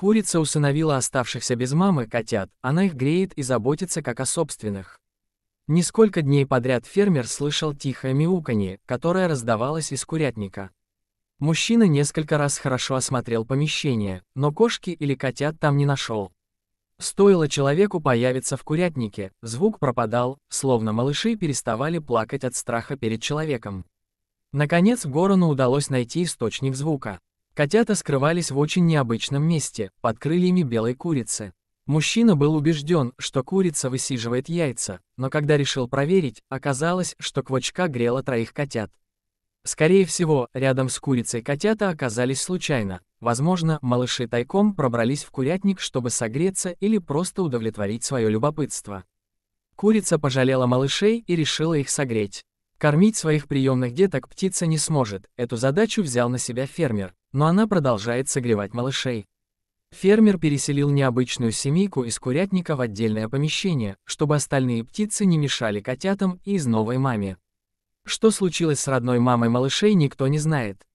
Курица усыновила оставшихся без мамы котят, она их греет и заботится как о собственных. Несколько дней подряд фермер слышал тихое мяуканье, которое раздавалось из курятника. Мужчина несколько раз хорошо осмотрел помещение, но кошки или котят там не нашел. Стоило человеку появиться в курятнике, звук пропадал, словно малыши переставали плакать от страха перед человеком. Наконец Горону удалось найти источник звука. Котята скрывались в очень необычном месте, под крыльями белой курицы. Мужчина был убежден, что курица высиживает яйца, но когда решил проверить, оказалось, что квачка грела троих котят. Скорее всего, рядом с курицей котята оказались случайно. Возможно, малыши тайком пробрались в курятник, чтобы согреться или просто удовлетворить свое любопытство. Курица пожалела малышей и решила их согреть. Кормить своих приемных деток птица не сможет, эту задачу взял на себя фермер, но она продолжает согревать малышей. Фермер переселил необычную семейку из курятника в отдельное помещение, чтобы остальные птицы не мешали котятам и из новой маме. Что случилось с родной мамой малышей, никто не знает.